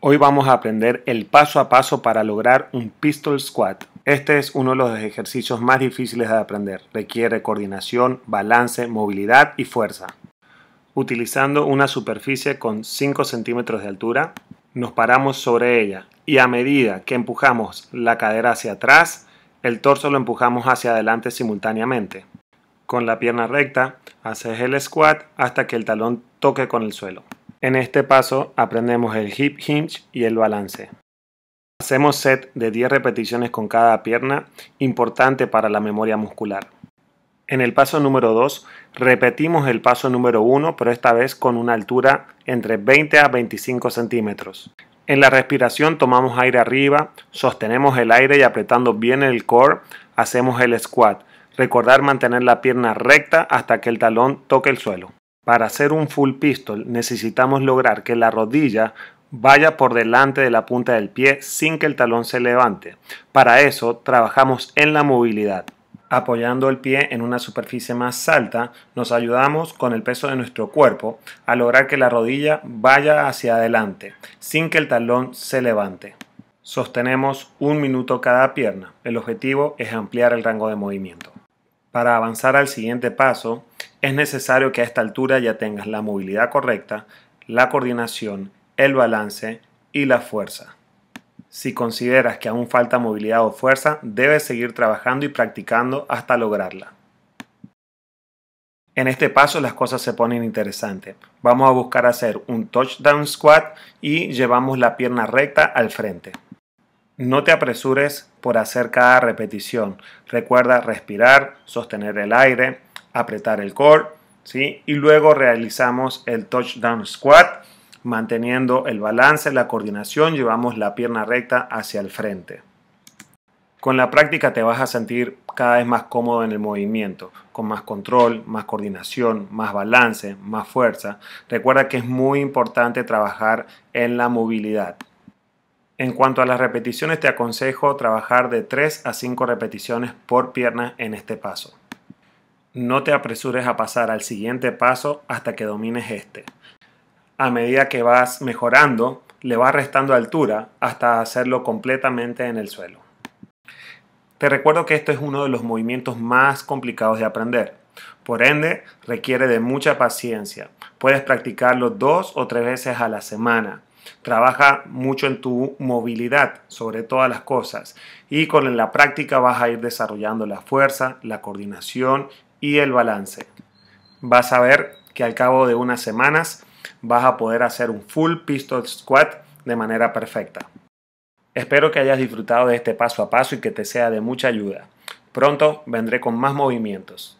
Hoy vamos a aprender el paso a paso para lograr un pistol squat. Este es uno de los ejercicios más difíciles de aprender. Requiere coordinación, balance, movilidad y fuerza. Utilizando una superficie con 5 centímetros de altura, nos paramos sobre ella y a medida que empujamos la cadera hacia atrás, el torso lo empujamos hacia adelante simultáneamente. Con la pierna recta, haces el squat hasta que el talón toque con el suelo. En este paso aprendemos el hip hinge y el balance. Hacemos set de 10 repeticiones con cada pierna, importante para la memoria muscular. En el paso número 2 repetimos el paso número 1, pero esta vez con una altura entre 20 a 25 centímetros. En la respiración tomamos aire arriba, sostenemos el aire y apretando bien el core hacemos el squat. Recordar mantener la pierna recta hasta que el talón toque el suelo. Para hacer un full pistol necesitamos lograr que la rodilla vaya por delante de la punta del pie sin que el talón se levante. Para eso trabajamos en la movilidad. Apoyando el pie en una superficie más alta, nos ayudamos con el peso de nuestro cuerpo a lograr que la rodilla vaya hacia adelante sin que el talón se levante. Sostenemos un minuto cada pierna. El objetivo es ampliar el rango de movimiento. Para avanzar al siguiente paso, es necesario que a esta altura ya tengas la movilidad correcta, la coordinación, el balance y la fuerza. Si consideras que aún falta movilidad o fuerza, debes seguir trabajando y practicando hasta lograrla. En este paso las cosas se ponen interesantes. Vamos a buscar hacer un touchdown squat y llevamos la pierna recta al frente. No te apresures por hacer cada repetición. Recuerda respirar, sostener el aire, apretar el core, ¿sí? Y luego realizamos el touchdown squat, manteniendo el balance, la coordinación, llevamos la pierna recta hacia el frente. Con la práctica te vas a sentir cada vez más cómodo en el movimiento, con más control, más coordinación, más balance, más fuerza. Recuerda que es muy importante trabajar en la movilidad. En cuanto a las repeticiones, te aconsejo trabajar de 3 a 5 repeticiones por pierna en este paso. No te apresures a pasar al siguiente paso hasta que domines este. A medida que vas mejorando, le vas restando altura hasta hacerlo completamente en el suelo. Te recuerdo que esto es uno de los movimientos más complicados de aprender. Por ende, requiere de mucha paciencia. Puedes practicarlo dos o tres veces a la semana. Trabaja mucho en tu movilidad sobre todas las cosas y con la práctica vas a ir desarrollando la fuerza, la coordinación y el balance. Vas a ver que al cabo de unas semanas vas a poder hacer un full pistol squat de manera perfecta. Espero que hayas disfrutado de este paso a paso y que te sea de mucha ayuda. Pronto vendré con más movimientos.